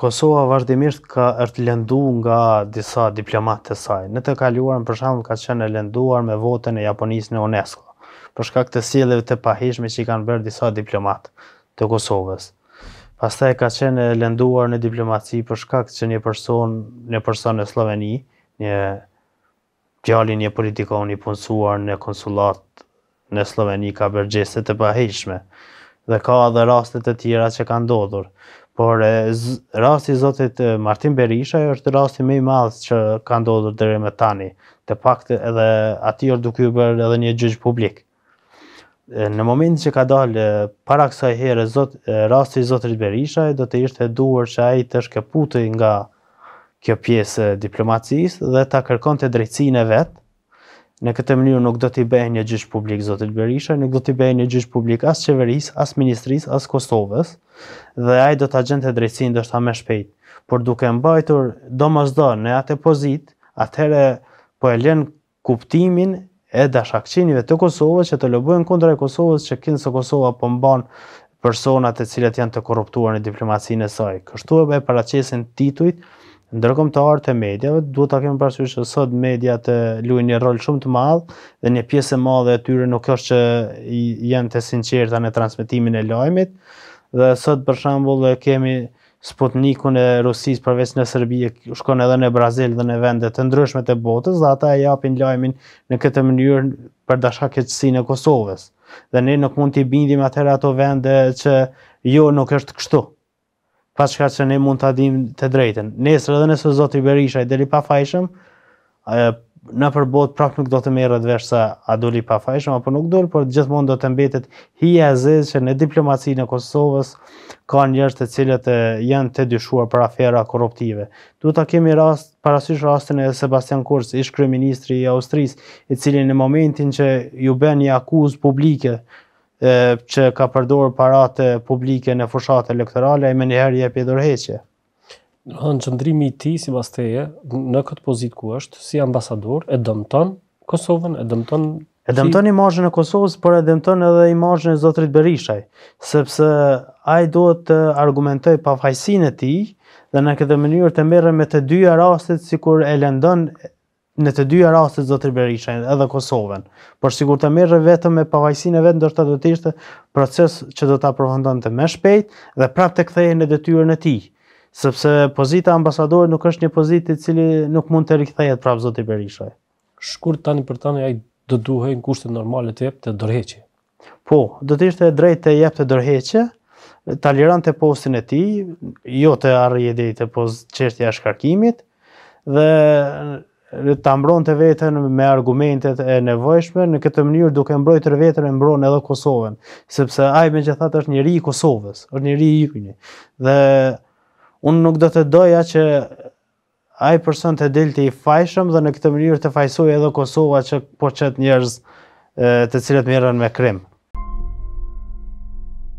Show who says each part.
Speaker 1: Kosova vazhdimisht ka është lëndu nga disa diplomatë të saj. Në të kaluar, për shembull, ka qenë lënduar me votën e Japonisë në UNESCO, për shkak të sjelljeve të pahishme që i kanë bërë disa diplomatë të Kosovës. Pastaj ka qenë lënduar në diplomaci për shkak që një person, në person në Sloveni, një gjallin një politikon i punësuar në konsulat në Sloveni ka bërë gjeste të pahishme dhe ka edhe rastet të tjera që ka ndodhur por rasti zotit Martin Berisha është rasti me i madhës që ka ndodhër dhe me tani, të pak të edhe ati është duke ju bërë edhe një gjyqë publik. Në moment që ka dalë para kësa i herë zot, rasti zotit Berisha do të ishte duhur që a i të shkeputi nga kjo pjesë diplomacisë dhe ta kërkon të drejtsin e vetë, në këtë mënyrë nuk do t'i bëhen një gjysh publik zotit Berisha, nuk do t'i bëhen një gjysh publik as qeveris, as ministris, as Kosovës, dhe ajë do t'a gjente drejtsin dështë ta me shpejt. Por duke mbajtur, do më zdo në atë pozit, atëre po e lën kuptimin e dashakqinive të Kosovës që të lëbujen kundra e Kosovës që kinë së Kosova po mban personat e cilat janë të korruptuar në diplomacinë e saj. Kështu e bëjë paracesin titujt, ndërkombëtarë të mediave, duhet ta kemi parasysh se sot mediat luajnë një rol shumë të madh dhe një pjesë e madhe e tyre nuk është që janë të sinqerta në transmetimin e lajmit. Dhe sot për shembull kemi Sputnikun e Rusisë përveç në Serbi, shkon edhe në Brazil dhe në vende të ndryshme të botës, dhe ata e japin lajmin në këtë mënyrë për dashkaqësinë e Kosovës. Dhe ne nuk mund të bindim atëherë ato vende që jo nuk është kështu pa çka që ne mund ta dimë të drejtën. Nesër edhe nëse Zoti Berisha i deli pa fajshëm, ajo na prapë nuk do të merret vesh sa a doli pa fajshëm apo nuk dol, por gjithmonë do të mbetet hija e zezë që në diplomacinë e Kosovës kanë njerëz të cilët janë të dyshuar për afera korruptive. Duhet ta kemi rast para rastin e Sebastian Kurz, ish kryeministri i Austrisë, i cili në momentin që ju bën një akuzë publike që ka përdor parate publike në fushat elektorale, e me njëherë jep i dorheqje. Në gjëndrimi i ti, si basteje, në këtë pozit ku është, si ambasador, e dëmton Kosovën, e dëmton... E dëmton si... imajën e Kosovës, por e dëmton edhe imajën e Zotrit Berishaj, sepse a i do të argumentoj pa fajsin e ti, dhe në këtë mënyrë të mërë me të dyja rastet si kur e lëndon në të dyja rastet zotri Berisha edhe Kosovën. Por sigur të merë vetëm me pavajsinë e vetë, ndërta do të ishte proces që do ta aprofondon të me shpejt dhe prap të këtheje në detyre në ti, sepse pozita ambasadori nuk është një pozit të cili nuk mund të rikëthejet prap zotri Berisha. Shkur tani për tani ajtë do duhej në kushtet normale të jep të dorheqe. Po, do të ishte drejt të jep të dorheqe, ta liran të postin e ti, jo të arrije dhe i çështja e shkarkimit, dhe të ambron të vetën me argumentet e nevojshme, në këtë mënyrë duke mbroj të vetën e mbron edhe Kosovën, sepse ajme që thëtë është njëri i Kosovës, është njëri i jukënjë. Dhe unë nuk do të doja që aj person të delti të i fajshëm dhe në këtë mënyrë të fajsoj edhe Kosovë që po qëtë njerëz të cilët mirën me kremë.